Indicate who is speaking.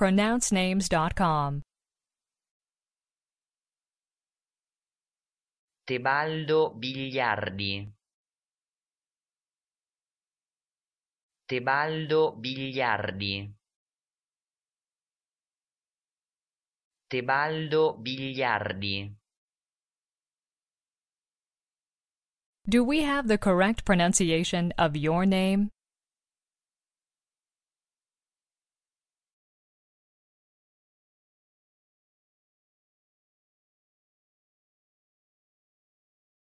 Speaker 1: pronouncenames.com.
Speaker 2: Tebaldo Bigliardi. Tebaldo Bigliardi. Tebaldo Bigliardi.
Speaker 1: Do we have the correct pronunciation of your name?